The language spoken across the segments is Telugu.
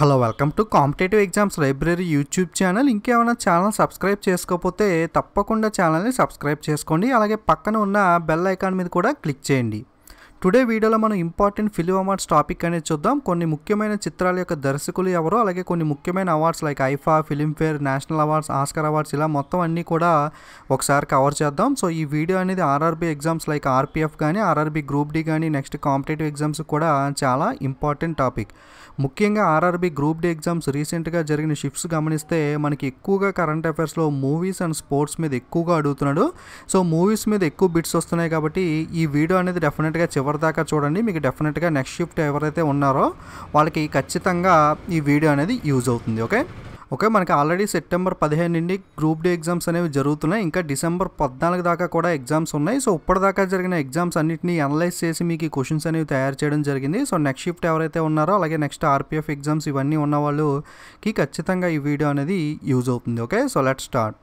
hello welcome to competitive exams library YouTube channel ఇంకేమైనా ఛానల్ సబ్స్క్రైబ్ చేసుకోకపోతే తప్పకుండా ఛానల్ని సబ్స్క్రైబ్ చేసుకోండి అలాగే పక్కన ఉన్న బెల్ ఐకాన్ మీద కూడా క్లిక్ చేయండి టుడే వీడియోలో మనం ఇంపార్టెంట్ ఫిలిం అవార్డ్స్ టాపిక్ అనేది చూద్దాం కొన్ని ముఖ్యమైన చిత్రాల యొక్క దర్శకులు ఎవరో అలాగే కొన్ని ముఖ్యమైన awards like IIFA Filmfare national awards Oscar awards ఇలా మొత్తం అన్నీ కూడా ఒకసారి కవర్ చేద్దాం సో ఈ వీడియో అనేది ఆర్ఆర్బీ ఎగ్జామ్స్ లైక్ ఆర్పీఎఫ్ కానీ ఆర్ఆర్బీ గ్రూప్ డి కానీ నెక్స్ట్ కాంపిటేటివ్ ఎగ్జామ్స్ కూడా చాలా ఇంపార్టెంట్ టాపిక్ ముఖ్యంగా ఆర్ఆర్బీ గ్రూప్ డి ఎగ్జామ్స్ రీసెంట్గా జరిగిన షిఫ్ట్స్ గమనిస్తే మనకి ఎక్కువగా కరెంట్ అఫైర్స్లో మూవీస్ అండ్ స్పోర్ట్స్ మీద ఎక్కువగా అడుగుతున్నాడు సో మూవీస్ మీద ఎక్కువ బిట్స్ వస్తున్నాయి కాబట్టి ఈ వీడియో అనేది డెఫినెట్గా చివరి చివరి దాకా చూడండి మీకు డెఫినెట్గా నెక్స్ట్ షిఫ్ట్ ఎవరైతే ఉన్నారో వాళ్ళకి ఖచ్చితంగా ఈ వీడియో అనేది యూజ్ అవుతుంది ఓకే ఓకే మనకి ఆల్రెడీ సెప్టెంబర్ పదిహేను నుండి గ్రూప్ డే ఎగ్జామ్స్ అనేవి జరుగుతున్నాయి ఇంకా డిసెంబర్ పద్నాలుగు దాకా కూడా ఎగ్జామ్స్ ఉన్నాయి సో ఇప్పటిదాకా జరిగిన ఎగ్జామ్స్ అన్నింటినీ అనలైజ్ చేసి మీకు క్వశ్చన్స్ అనేవి తయారు చేయడం జరిగింది సో నెక్స్ట్ షిఫ్ట్ ఎవరైతే ఉన్నారో అలాగే నెక్స్ట్ ఆర్పీఎఫ్ ఎగ్జామ్స్ ఇవన్నీ ఉన్న వాళ్ళుకి ఖచ్చితంగా ఈ వీడియో అనేది యూజ్ అవుతుంది okay so let start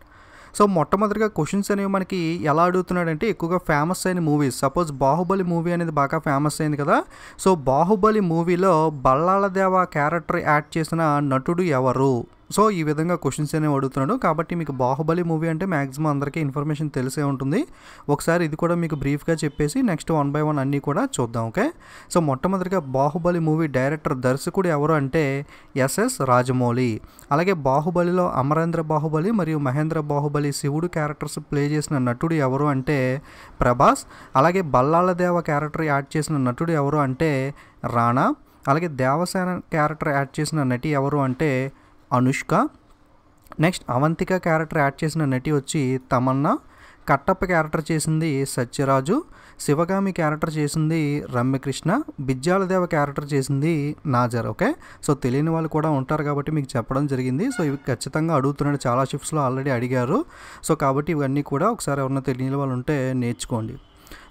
so మొట్టమొదటిగా క్వశ్చన్స్ అనేవి మనకి ఎలా అడుగుతున్నాడంటే ఎక్కువగా ఫేమస్ అయిన మూవీస్ సపోజ్ బాహుబలి మూవీ అనేది బాగా ఫేమస్ అయింది కదా సో బాహుబలి మూవీలో బల్లాళదేవ క్యారెక్టర్ యాడ్ చేసిన నటుడు ఎవరు సో ఈ విధంగా క్వశ్చన్స్ అనేవి అడుగుతున్నాడు కాబట్టి మీకు బాహుబలి మూవీ అంటే మ్యాక్సిమం అందరికీ ఇన్ఫర్మేషన్ తెలిసే ఉంటుంది ఒకసారి ఇది కూడా మీకు బ్రీఫ్గా చెప్పేసి నెక్స్ట్ వన్ బై వన్ అన్నీ కూడా చూద్దాం ఓకే సో మొట్టమొదటిగా బాహుబలి మూవీ డైరెక్టర్ దర్శకుడు ఎవరు అంటే ఎస్ఎస్ రాజమౌళి అలాగే బాహుబలిలో అమరేంద్ర బాహుబలి మరియు మహేంద్ర బాహుబలి శివుడు క్యారెక్టర్స్ ప్లే చేసిన నటుడు ఎవరు అంటే ప్రభాస్ అలాగే బల్లాలదేవ క్యారెక్టర్ యాడ్ చేసిన నటుడు ఎవరు అంటే రాణా అలాగే దేవసేన క్యారెక్టర్ యాడ్ చేసిన నటి ఎవరు అంటే Anushka next Avantika character act చేసిన నటి వచ్చి తమన్నా కట్టప్ప క్యారెక్టర్ చేసింది సత్యరాజు శివగామి క్యారెక్టర్ చేసింది రమ్యకృష్ణ బిజ్జాలదేవ క్యారెక్టర్ చేసింది నాజర్ ఓకే సో తెలియని వాళ్ళు కూడా ఉంటారు కాబట్టి మీకు చెప్పడం జరిగింది సో ఇవి ఖచ్చితంగా అడుగుతున్నాడు చాలా షిఫ్ట్స్లో ఆల్రెడీ అడిగారు సో కాబట్టి ఇవన్నీ కూడా ఒకసారి ఎవరన్నా తెలియని వాళ్ళు ఉంటే నేర్చుకోండి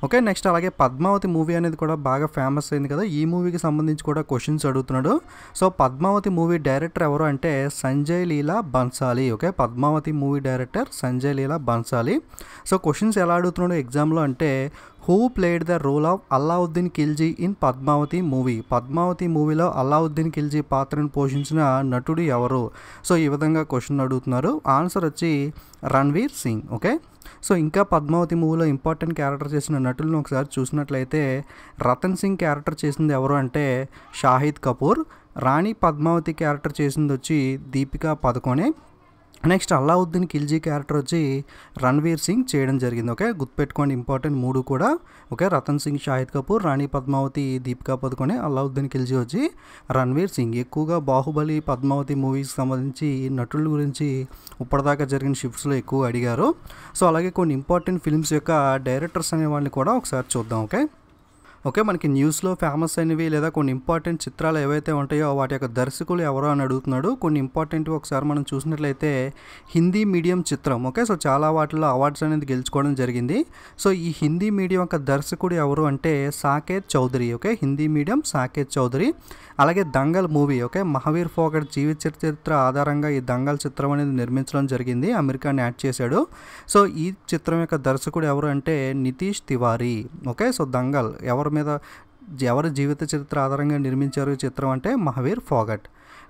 ఓకే నెక్స్ట్ అలాగే పద్మావతి మూవీ అనేది కూడా బాగా ఫేమస్ అయింది కదా ఈ మూవీకి సంబంధించి కూడా క్వశ్చన్స్ అడుగుతున్నాడు సో పద్మావతి మూవీ డైరెక్టర్ ఎవరు అంటే Sanjay Leela Bhansali okay Padmavati movie director Sanjay Leela Bhansali so questions ఎలా అడుగుతున్నాడు ఎగ్జామ్లో అంటే who played the role of Alauddin Khilji in Padmavati movie Padmavati మూవీలో అల్లావుద్దీన్ ఖిల్జీ పాత్రను పోషించిన నటుడు ఎవరు సో ఈ విధంగా క్వశ్చన్ అడుగుతున్నారు ఆన్సర్ వచ్చి రణ్వీర్ సింగ్ ఓకే సో ఇంకా పద్మావతి మూవీలో ఇంపార్టెంట్ క్యారెక్టర్ చేసిన నటులను ఒకసారి చూసినట్లయితే రతన్ సింగ్ క్యారెక్టర్ చేసింది ఎవరు అంటే షాహిద్ కపూర్ రాణి పద్మావతి క్యారెక్టర్ చేసింది వచ్చి దీపికా పదకొనే నెక్స్ట్ అల్లావుద్దీన్ ఖిల్జీ క్యారెక్టర్ వచ్చి రణ్వీర్ సింగ్ చేయడం జరిగింది ఓకే గుర్తుపెట్టుకోండి ఇంపార్టెంట్ మూడు కూడా ఓకే రతన్ సింగ్ షాహిద్ కపూర్ రాణి పద్మావతి దీపికా పదుకొని అల్లావుద్దీన్ ఖిల్జీ వచ్చి రణ్వీర్ సింగ్ ఎక్కువగా బాహుబలి పద్మావతి మూవీస్ సంబంధించి నటుల గురించి ఇప్పటిదాకా జరిగిన షిఫ్ట్స్లో ఎక్కువ అడిగారు సో అలాగే కొన్ని ఇంపార్టెంట్ ఫిల్మ్స్ యొక్క డైరెక్టర్స్ అనే వాళ్ళని కూడా ఒకసారి చూద్దాం ఓకే ఓకే మనకి న్యూస్లో ఫేమస్ అయినవి లేదా కొన్ని ఇంపార్టెంట్ చిత్రాలు ఏవైతే ఉంటాయో వాటి యొక్క దర్శకులు ఎవరో అని అడుగుతున్నాడు కొన్ని ఇంపార్టెంట్ ఒకసారి మనం చూసినట్లయితే హిందీ మీడియం చిత్రం ఓకే సో చాలా వాటిలో అవార్డ్స్ అనేది గెలుచుకోవడం జరిగింది సో ఈ హిందీ మీడియం యొక్క దర్శకుడు ఎవరు అంటే సాకేత్ చౌదరి ఓకే హిందీ మీడియం సాకేత్ చౌదరి అలాగే దంగల్ మూవీ ఓకే మహావీర్ ఫోగట్ జీవిత చరిత్ర ఆధారంగా ఈ దంగల్ చిత్రం అనేది నిర్మించడం జరిగింది అమెరికాని యాడ్ చేశాడు సో ఈ చిత్రం యొక్క దర్శకుడు ఎవరు అంటే నితీష్ తివారీ ఓకే సో దంగల్ ఎవరు మీద ఎవరి జీవిత చరిత్ర ఆధారంగా నిర్మించారు చిత్రం అంటే మహావీర్ ఫోగట్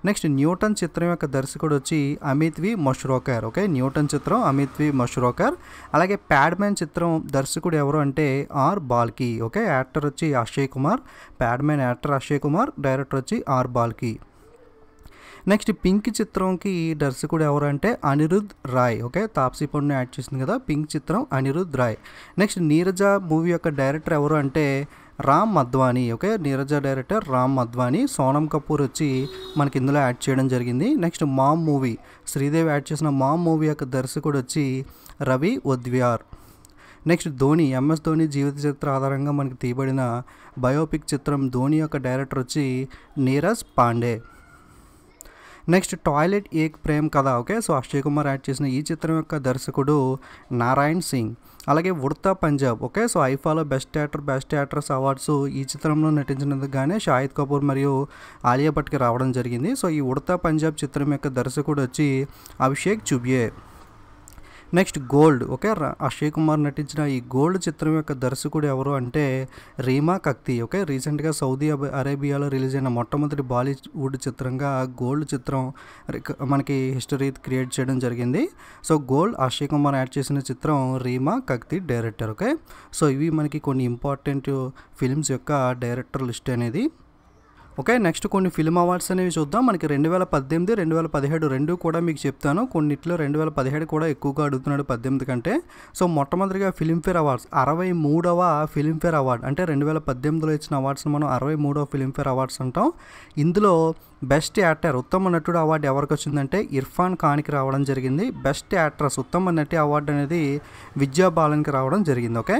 నెక్స్ట్ న్యూటన్ చిత్రం యొక్క దర్శకుడు వచ్చి Amit V Masurkar okay Newton చిత్రం అమిత్ వి మష్రోకర్ అలాగే ప్యాడ్మ్యాన్ చిత్రం దర్శకుడు ఎవరు అంటే ఆర్ బాల్కి ఓకే యాక్టర్ వచ్చి Akshay Kumar Padman actor Akshay Kumar director వచ్చి ఆర్ బాల్కి నెక్స్ట్ పింక్ చిత్రంకి దర్శకుడు ఎవరంటే అనిరుద్ రాయ్ ఓకే తాప్సీ పండుని యాడ్ చేసింది కదా పింక్ చిత్రం అనిరుద్ రాయ్ నెక్స్ట్ నీరజ మూవీ యొక్క డైరెక్టర్ ఎవరు అంటే రామ్ మధ్వాని ఓకే నీరజ డైరెక్టర్ రామ్ మధ్వాని సోనం కపూర్ వచ్చి మనకి ఇందులో యాడ్ చేయడం జరిగింది next mom movie Sridevi act చేసిన మామ్ మూవీ యొక్క దర్శకుడు వచ్చి రవి ఒద్వ్యార్ నెక్స్ట్ ధోని ఎంఎస్ ధోని జీవిత చరిత్ర ఆధారంగా మనకి తీయబడిన బయోపిక్ చిత్రం ధోని యొక్క డైరెక్టర్ వచ్చి Neeraj Pandey next toilet Ek Prem Katha okay so Akshay Kumar act చేసిన ఈ చిత్రం యొక్క దర్శకుడు నారాయణ్ సింగ్ అలాగే ఉడతా పంజాబ్ ఓకే సో ఐఫాలో best actor best actress awards ఈ చిత్రంలో నటించినందుకుగానే షాహిద్ కపూర్ మరియు ఆలియా భట్కి రావడం జరిగింది సో ఈ ఉడతా పంజాబ్ చిత్రం యొక్క దర్శకుడు వచ్చి Abhishek Chaubey next gold okay Akshay Kumar నటించిన ఈ గోల్డ్ చిత్రం యొక్క దర్శకుడు ఎవరు అంటే రీమా కక్తి ఓకే రీసెంట్గా సౌదీ అరేబియాలో రిలీజ్ అయిన మొట్టమొదటి బాలీవుడ్ చిత్రంగా గోల్డ్ చిత్రం మనకి హిస్టరీ క్రియేట్ చేయడం జరిగింది so gold Akshay Kumar act చేసిన చిత్రం Reema Kagti director okay so ఇవి మనకి కొన్ని ఇంపార్టెంట్ ఫిల్మ్స్ యొక్క డైరెక్టర్ లిస్ట్ అనేది ఓకే నెక్స్ట్ కొన్ని ఫిల్మ్ అవార్డ్స్ అనేవి చూద్దాం మనకి రెండు వేల పద్దెనిమిది రెండు వేల పదిహేడు రెండు కూడా మీకు చెప్తాను కొన్నిట్లో రెండు వేల పదిహేడు కూడా ఎక్కువగా అడుగుతున్నాడు పద్దెనిమిది కంటే సో మొట్టమొదటిగా ఫిల్మ్ఫేర్ అవార్డ్స్ అరవై మూడవ ఫిలింఫేర్ అవార్డ్ అంటే రెండు వేల పద్దెనిమిదిలో ఇచ్చిన అవార్డ్స్ని మనం అరవై మూడవ ఫిలింఫేర్ అవార్డ్స్ అంటాం ఇందులో బెస్ట్ యాక్టర్ ఉత్తమ నటుడు అవార్డు ఎవరికి వచ్చిందంటే ఇర్ఫాన్ ఖాన్కి రావడం జరిగింది బెస్ట్ యాక్ట్రస్ ఉత్తమ నటి అవార్డు అనేది విద్యా బాలన్కి రావడం జరిగింది okay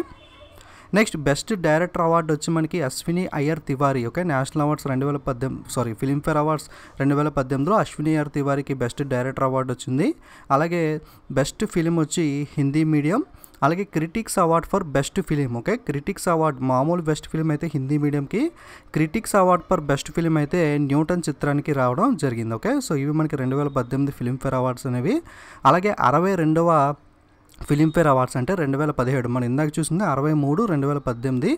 next best director award వచ్చి మనకి Ashwiny Iyer Tiwari okay national awards రెండు వేల పద్దెనిమిది సారీ ఫిలింఫేర్ అవార్డ్స్ రెండు వేల పద్దెనిమిదిలో అశ్విని అయ్యర్ తివారికి బెస్ట్ డైరెక్టర్ అవార్డు వచ్చింది అలాగే బెస్ట్ ఫిలిం వచ్చి హిందీ మీడియం అలాగే critics award for best film okay critics award మామూలు బెస్ట్ ఫిలిం అయితే హిందీ మీడియంకి critics award for best film అయితే న్యూటన్ చిత్రానికి రావడం జరిగింది ఓకే సో ఇవి మనకి రెండు వేల పద్దెనిమిది ఫిలింఫేర్ అవార్డ్స్ అనేవి అలాగే అరవై రెండవ ఫిలింఫేర్ అవార్డ్స్ అంటే రెండు వేల పదిహేడు మనం ఇందాక చూసింది అరవై మూడు రెండు వేల పద్దెనిమిది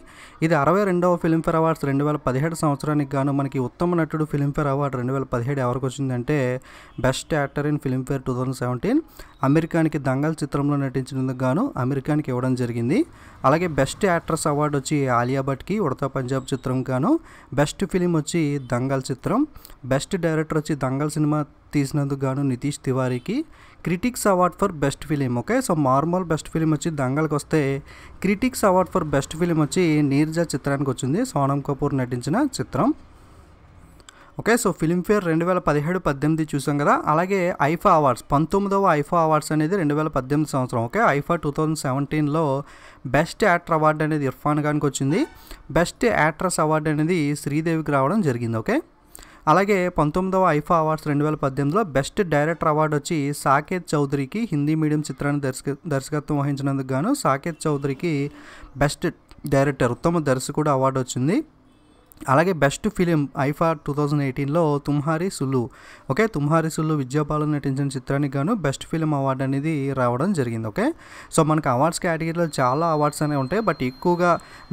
ఇది అరవై రెండవ ఫిలింఫేర్ అవార్డ్స్ రెండు వేల పదిహేడు సంవత్సరానికి గాను మనకి ఉత్తమ నటుడు ఫిలింఫేర్ అవార్డు రెండు వేల పదిహేడు ఎవరికి వచ్చిందంటే best actor in Filmfare two thousand seventeen అమెరికానికి దంగల్ చిత్రంలో నటించినందుకు గాను అమెరికానికి ఇవ్వడం జరిగింది అలాగే బెస్ట్ యాక్ట్రస్ అవార్డు వచ్చి ఆలియా భట్కి ఉడతా పంజాబ్ చిత్రం గాను బెస్ట్ ఫిలిం వచ్చి దంగల్ చిత్రం బెస్ట్ డైరెక్టర్ వచ్చి దంగల్ సినిమా తీసినందుకు గాను నితీష్ తివారీకి critics award for best film okay so normal best film వచ్చి దంగల్కి వస్తే critics award for best film వచ్చి నీర్జా చిత్రానికి వచ్చింది సోనమ్ కపూర్ నటించిన చిత్రం ఓకే సో ఫిలింఫేర్ రెండు వేల పదిహేడు పద్దెనిమిది చూసాం కదా అలాగే ఐఫా అవార్డ్స్ పంతొమ్మిదవ ఐఫా అవార్డ్స్ అనేది రెండు వేల పద్దెనిమిది సంవత్సరం ఓకే ఐఫా టూ థౌజండ్ సెవెంటీన్లో బెస్ట్ యాక్టర్ అవార్డు అనేది ఇర్ఫాన్ ఖాన్కి వచ్చింది బెస్ట్ యాక్ట్రస్ అవార్డు అనేది శ్రీదేవికి రావడం జరిగింది ఓకే అలాగే పంతొమ్మిదవ ఐఫా అవార్డ్స్ రెండు వేల పద్దెనిమిదిలో బెస్ట్ డైరెక్టర్ అవార్డు వచ్చి సాకేత్ చౌదరికి హిందీ మీడియం చిత్రాన్ని దర్శక దర్శకత్వం వహించినందుకు గాను సాకేత్ చౌదరికి బెస్ట్ డైరెక్టర్ ఉత్తమ దర్శకుడు అవార్డు వచ్చింది అలాగే best film IIFA two thousand ఎయిటీన్లో తుమ్హారి సుల్లు ఓకే తుమ్హారి సుల్లు విద్యాపాలు నటించిన చిత్రానికి గాను బెస్ట్ ఫిలిం అవార్డు అనేది రావడం జరిగింది ఓకే సో మనకు అవార్డ్స్ కేటగిరీలో చాలా అవార్డ్స్ అనేవి ఉంటాయి బట్ ఎక్కువగా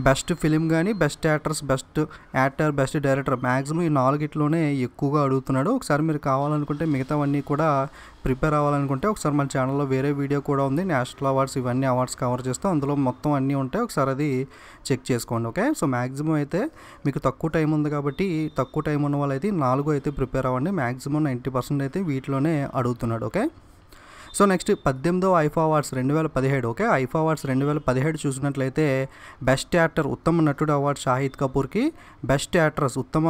బెస్ట్ ఫిలిం కానీ best actors best actor best director maximum ఈ నాలుగిట్లోనే ఎక్కువగా అడుగుతున్నాడు ఒకసారి మీరు కావాలనుకుంటే మిగతావన్నీ కూడా ప్రిపేర్ అవ్వాలనుకుంటే ఒకసారి మన ఛానల్లో వేరే వీడియో కూడా ఉంది నేషనల్ అవార్డ్స్ ఇవన్నీ అవార్డ్స్ కవర్ చేస్తాం అందులో మొత్తం అన్నీ ఉంటాయి ఒకసారి అది చెక్ చేసుకోండి ఓకే సో మ్యాక్సిమం అయితే మీకు తక్కువ టైం ఉంది కాబట్టి తక్కువ టైం ఉన్న అయితే నాలుగు అయితే ప్రిపేర్ అవ్వండి మ్యాక్సిమం నైంటీ పర్సెంట్ అయితే వీటిలోనే అడుగుతున్నాడు ఓకే సో నెక్స్ట్ పద్దెనిమిదో ఐఫా అవార్డ్స్ రెండు వేల పదిహేడు ఓకే ఐఫా అవార్డ్స్ రెండు వేల పదిహేడు చూసినట్లయితే బెస్ట్ యాక్టర్ ఉత్తమ నటుడు అవార్డు షాహిద్ కపూర్కి బెస్ట్ యాక్ట్రస్ ఉత్తమ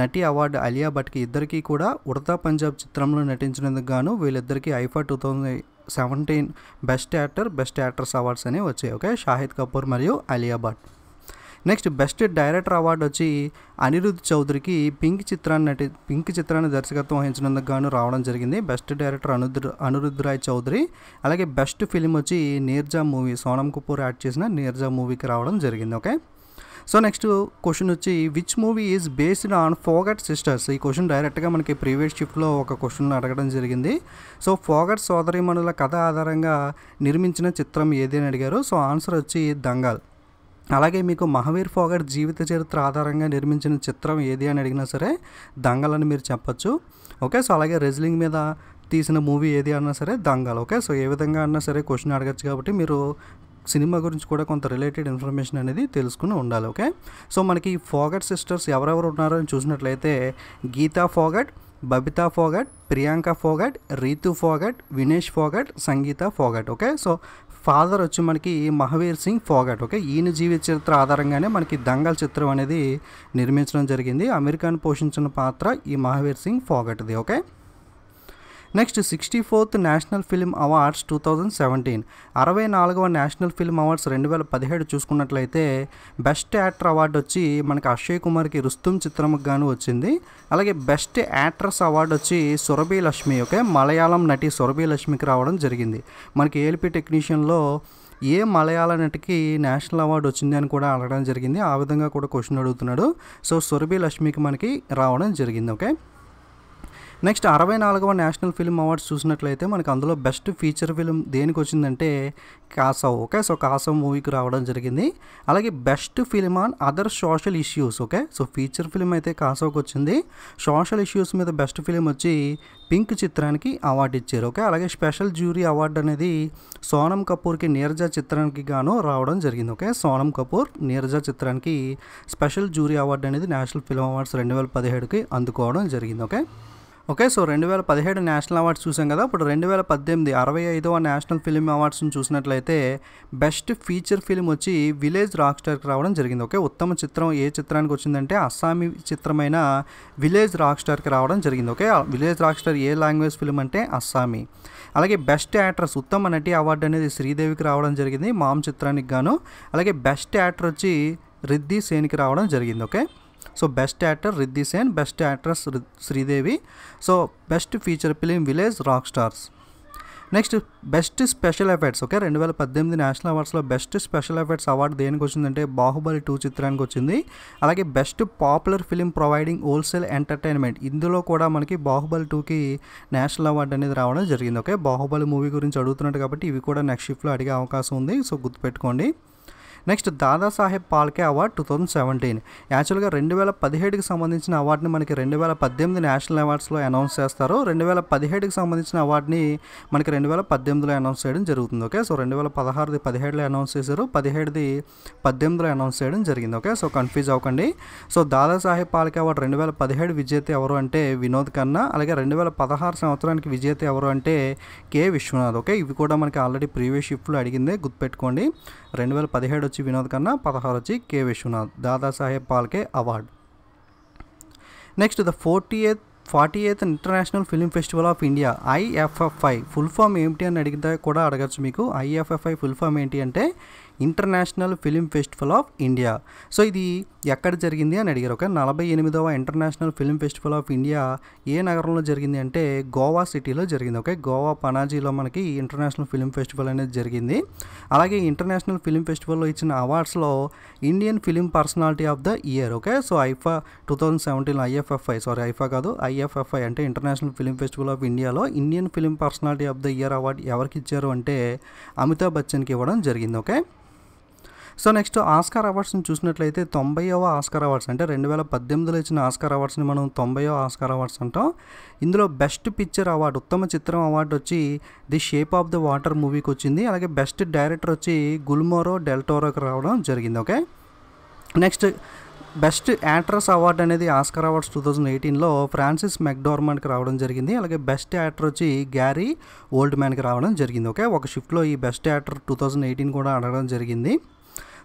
నటి అవార్డు అలియా భట్కి ఇద్దరికీ కూడా ఉడతా పంజాబ్ చిత్రంలో నటించినందుకు గాను వీళ్ళిద్దరికీ IIFA two thousand seventeen best actor best actress awards అనేవి వచ్చాయి ఓకే షాహిద్ కపూర్ మరియు Alia Bhatt next best director award వచ్చి అనిరుద్ధ్ చౌదరికి పింక్ చిత్రాన్ని నటి పింక్ చిత్రాన్ని దర్శకత్వం వహించినందుకు గాను రావడం జరిగింది బెస్ట్ డైరెక్టర్ అనుద్ర అనిరుద్ధ్ రాయ్ చౌదరి అలాగే బెస్ట్ ఫిలిం వచ్చి నీర్జా మూవీ సోనమ్ కపూర్ యాడ్ చేసిన నీర్జా మూవీకి రావడం జరిగింది ఓకే సో నెక్స్ట్ క్వశ్చన్ వచ్చి which movie is based on Phogat sisters ఈ క్వశ్చన్ డైరెక్ట్గా మనకి ప్రీవియస్ షిఫ్ట్లో ఒక క్వశ్చన్ అడగడం జరిగింది సో ఫోగట్ సోదరిమణుల కథ ఆధారంగా నిర్మించిన చిత్రం ఏది అని అడిగారు సో ఆన్సర్ వచ్చి దంగల్ అలాగే మీకు మహావీర్ ఫోగట్ జీవిత చరిత్ర ఆధారంగా నిర్మించిన చిత్రం ఏది అని అడిగినా సరే దంగలని మీరు చెప్పచ్చు ఓకే సో అలాగే రెజ్లింగ్ మీద తీసిన మూవీ ఏది అన్నా సరే దంగల్ ఓకే సో ఏ విధంగా అన్నా సరే క్వశ్చన్ అడగచ్చు కాబట్టి మీరు సినిమా గురించి కూడా కొంత రిలేటెడ్ ఇన్ఫర్మేషన్ అనేది తెలుసుకుని ఉండాలి ఓకే సో మనకి ఫోగట్ సిస్టర్స్ ఎవరెవరు ఉన్నారో చూసినట్లయితే Geeta Phogat Babita Phogat Priyanka Phogat Ritu Phogat Vinesh Phogat Sangeeta Phogat okay so father వచ్చి మనకి మహావీర్ సింగ్ ఫోగట్ ఓకే ఈయన జీవిత చరిత్ర ఆధారంగానే మనకి దంగల్ చిత్రం అనేది నిర్మించడం జరిగింది అమెరికాను పోషించిన పాత్ర ఈ మహావీర్ సింగ్ ఫోగట్ది okay next sixty fourth national film awards two thousand seventeen అరవై నాలుగవ నేషనల్ ఫిల్మ్ అవార్డ్స్ రెండు వేల పదిహేడు చూసుకున్నట్లయితే బెస్ట్ యాక్టర్ అవార్డు వచ్చి మనకి అక్షయ్ కుమార్కి రుస్తుం చిత్రంకి గాను వచ్చింది అలాగే బెస్ట్ యాక్ట్రస్ అవార్డు వచ్చి సురభి లక్ష్మి ఓకే మలయాళం నటి సురభి లక్ష్మికి రావడం జరిగింది మనకి ఏల్పి టెక్నీషియన్లో ఏ మలయాళ నటికి నేషనల్ అవార్డు వచ్చింది అని కూడా అడగడం జరిగింది ఆ విధంగా కూడా క్వశ్చన్ అడుగుతున్నాడు సో సురభి లక్ష్మికి మనకి రావడం జరిగింది ఓకే నెక్స్ట్ అరవై నాలుగవ నేషనల్ ఫిల్మ్ అవార్డ్స్ చూసినట్లయితే మనకు అందులో బెస్ట్ ఫీచర్ ఫిల్మ్ దేనికి వచ్చిందంటే కాసవ్ ఓకే సో కాసవ్ మూవీకి రావడం జరిగింది అలాగే best film on other social issues okay so feature film అయితే కాసవ్కి వచ్చింది సోషల్ ఇష్యూస్ మీద బెస్ట్ ఫిల్మ్ వచ్చి పింక్ చిత్రానికి అవార్డు ఇచ్చారు ఓకే అలాగే స్పెషల్ జ్యూరీ అవార్డు అనేది సోనం కపూర్కి నీరజా చిత్రానికి గాను రావడం జరిగింది ఓకే సోనం కపూర్ నీరజా చిత్రానికి స్పెషల్ జ్యూరీ అవార్డు అనేది నేషనల్ ఫిల్మ్ అవార్డ్స్ రెండు వేల పదిహేడుకి అందుకోవడం జరిగింది ఓకే ఓకే సో రెండు వేల పదిహేడు నేషనల్ అవార్డ్స్ చూసాం కదా ఇప్పుడు రెండు వేల పద్దెనిమిది అరవై ఐదవ నేషనల్ ఫిల్మ్ అవార్డ్స్ని చూసినట్లయితే బెస్ట్ ఫీచర్ ఫిల్మ్ వచ్చి విలేజ్ రాక్ స్టార్కి రావడం జరిగింది ఓకే ఉత్తమ చిత్రం ఏ చిత్రానికి వచ్చిందంటే అస్సామీ చిత్రమైన విలేజ్ రాక్ స్టార్కి రావడం జరిగింది okay village rock star a language film అంటే అస్సామీ అలాగే బెస్ట్ యాక్ట్రస్ ఉత్తమ నటి అవార్డు అనేది శ్రీదేవికి రావడం జరిగింది మామ చిత్రానికి గాను అలాగే బెస్ట్ యాక్టర్ వచ్చి రిద్ది సేన్కి రావడం జరిగింది okay so best actor Riddhi Sen best actress Sridevi so best feature film village rock stars next best special effects okay రెండు వేల పద్దెనిమిది నేషనల్ అవార్డ్స్లో బెస్ట్ స్పెషల్ ఎఫెక్ట్స్ అవార్డు దేనికి వచ్చిందంటే బాహుబలి టూ చిత్రానికి వచ్చింది అలాగే best popular film providing wholesale entertainment ఇందులో కూడా మనకి బాహుబలి టూకి నేషనల్ అవార్డు అనేది రావడం జరిగింది ఓకే బాహుబలి మూవీ గురించి అడుగుతున్నాడు కాబట్టి ఇవి కూడా నెక్స్ట్ షిఫ్ట్లో అడిగే అవకాశం ఉంది సో గుర్తుపెట్టుకోండి next Dadasaheb Phalke award two thousand seventeen యాక్చువల్గా రెండు వేల పదిహేడుకి సంబంధించిన అవార్డుని మనకి రెండు వేల పద్దెనిమిది నేషనల్ అవార్డ్స్లో అనౌన్స్ చేస్తారు రెండు వేల పదిహేడుకి సంబంధించిన అవార్డుని మనకి రెండు వేల పద్దెనిమిదిలో అనౌన్స్ చేయడం జరుగుతుంది ఓకే సో రెండు వేల పదహారుది పదిహేడులో అనౌన్స్ చేశారు పదిహేడుది పద్దెనిమిదిలో అనౌన్స్ చేయడం జరిగింది ఓకే సో కన్ఫ్యూజ్ అవ్వకండి సో దాదాసాహెబ్ పాల్కే అవార్డు రెండు వేల పదిహేడు విజేత ఎవరు అంటే వినోద్ ఖన్నా అలాగే రెండు వేల పదహారు సంవత్సరానికి విజేత ఎవరు అంటే కే విశ్వనాథ్ ఓకే ఇవి కూడా మనకి ఆల్రెడీ ప్రీవియస్ షిఫ్ట్లో అడిగిందే గుర్తుపెట్టుకోండి రెండు వేల పదిహేడు వచ్చి వినోద్ ఖన్నా పదహారు వచ్చి K Viswanath Dadasaheb Phalke award next the forty eighth forty eighth international film festival of India IFFI full form ఏమిటి అని అడిగితే కూడా అడగచ్చు మీకు ఐఎఫ్ఎఫ్ఐ ఫుల్ ఫామ్ ఏంటి అంటే international film festival of India so ఇది ఎక్కడ జరిగింది అని అడిగారు ఒక నలభై ఎనిమిదవ international film festival of India ఏ నగరంలో జరిగింది అంటే గోవా సిటీలో జరిగింది ఓకే గోవా పనాజీలో మనకి ఇంటర్నేషనల్ ఫిలిం ఫెస్టివల్ అనేది జరిగింది అలాగే ఇంటర్నేషనల్ ఫిలిం ఫెస్టివల్లో ఇచ్చిన అవార్డ్స్లో Indian film personality of the year okay so IIFA two thousand seventeen IFFI sorry IIFA కాదు ఐఎఫ్ఎఫ్ఐ అంటే ఇంటర్నేషనల్ ఫిలిం ఫెస్టివల్ ఆఫ్ ఇండియాలో Indian film personality of the year award ఎవరికి ఇచ్చారు అంటే అమితాబ్ బచ్చన్కి ఇవ్వడం జరిగింది ఓకే సో నెక్స్ట్ ఆస్కార్ అవార్డ్స్ని చూసినట్లయితే తొంభైవ ఆస్కార్ అవార్డ్స్ అంటే రెండు వేల పద్దెనిమిదిలో ఇచ్చిన ఆస్కార్ అవార్డ్స్ని మనం తొంభైవ ఆస్కార్ అవార్డ్స్ అంటాం ఇందులో బెస్ట్ పిక్చర్ అవార్డు ఉత్తమ చిత్రం అవార్డు వచ్చి the shape of the water మూవీకి వచ్చింది అలాగే బెస్ట్ డైరెక్టర్ వచ్చి గుల్మోరో డెల్టోరోకి రావడం జరిగింది okay next best actress award అనేది ఆస్కర్ అవార్డ్స్ టూ థౌజండ్ ఎయిటీన్లో ఫ్రాన్సిస్ మెక్డోర్మాన్కి రావడం జరిగింది అలాగే బెస్ట్ యాక్టర్ వచ్చి గ్యారీ ఓల్డ్ మ్యాన్కి రావడం జరిగింది ఓకే ఒక షిఫ్ట్లో ఈ best actor two thousand eighteen కూడా అడగడం జరిగింది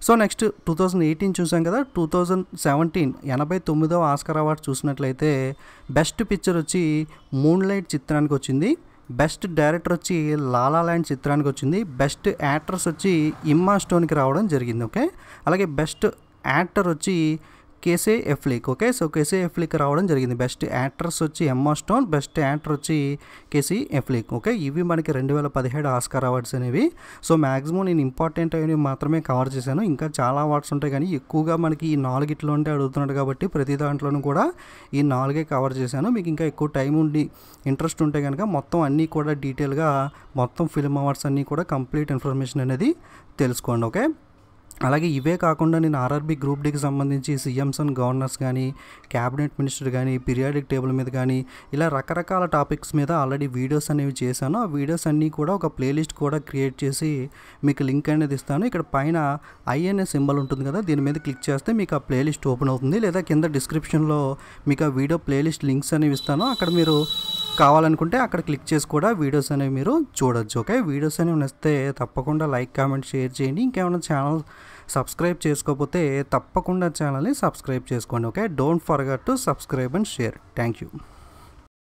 so next two thousand eighteen చూసాం కదా టూ థౌజండ్ సెవెంటీన్ ఎనభై తొమ్మిదవ ఆస్కర్ అవార్డు చూసినట్లయితే బెస్ట్ పిక్చర్ వచ్చి మూన్ లైట్ చిత్రానికి వచ్చింది బెస్ట్ డైరెక్టర్ వచ్చి లాలా ల్యాండ్ చిత్రానికి వచ్చింది బెస్ట్ యాక్ట్రస్ వచ్చి ఇమ్మా స్టోన్కి రావడం జరిగింది ఓకే అలాగే బెస్ట్ యాక్టర్ వచ్చి కేసే ఎఫ్లిక్ ఓకే సో కేసే ఎఫ్లిక్ రావడం జరిగింది బెస్ట్ యాక్టర్స్ వచ్చి ఎమ్మా స్టోన్ బెస్ట్ యాక్టర్ వచ్చి కేసీ ఎఫ్లిక్ ఓకే ఇవి మనకి రెండు వేల పదిహేడు ఆస్కార్ అవార్డ్స్ అనేవి సో మ్యాక్సిమం నేను ఇంపార్టెంట్ అయినవి మాత్రమే కవర్ చేశాను ఇంకా చాలా అవార్డ్స్ ఉంటాయి కానీ ఎక్కువగా మనకి ఈ నాలుగిట్లో ఉంటే అడుగుతున్నాడు కాబట్టి ప్రతి దాంట్లోనూ కూడా ఈ నాలుగే కవర్ చేశాను మీకు ఇంకా ఎక్కువ టైం ఉండి ఇంట్రెస్ట్ ఉంటే కనుక మొత్తం అన్నీ కూడా డీటెయిల్గా మొత్తం ఫిల్మ్ అవార్డ్స్ అన్నీ కూడా కంప్లీట్ ఇన్ఫర్మేషన్ అనేది తెలుసుకోండి ఓకే అలాగే ఇవే కాకుండా నేను ఆర్ఆర్బీ గ్రూప్ డీకి సంబంధించి సీఎంస్ అండ్ గవర్నర్స్ కానీ క్యాబినెట్ మినిస్టర్ కానీ పిరియాడిక్ టేబుల్ మీద కానీ ఇలా రకరకాల టాపిక్స్ మీద ఆల్రెడీ వీడియోస్ అనేవి చేశాను ఆ వీడియోస్ అన్నీ కూడా ఒక ప్లేలిస్ట్ కూడా క్రియేట్ చేసి మీకు లింక్ అనేది ఇస్తాను ఇక్కడ పైన ఐఎన్ఏ సింబల్ ఉంటుంది కదా దీని మీద క్లిక్ చేస్తే మీకు ఆ ప్లేలిస్ట్ ఓపెన్ అవుతుంది లేదా కింద డిస్క్రిప్షన్లో మీకు ఆ వీడియో ప్లేలిస్ట్ లింక్స్ అనేవి ఇస్తాను అక్కడ మీరు కావాలనుకుంటే అక్కడ క్లిక్ చేసి కూడా వీడియోస్ అనేవి మీరు చూడొచ్చు ఓకే వీడియోస్ అనేవి నచ్చితే తప్పకుండా లైక్ కామెంట్ షేర్ చేయండి ఇంకేమైనా ఛానల్ సబ్స్క్రైబ్ చేసుకోకపోతే తప్పకుండా ఛానల్ని సబ్స్క్రైబ్ చేసుకోండి okay don't forget to subscribe and share thank you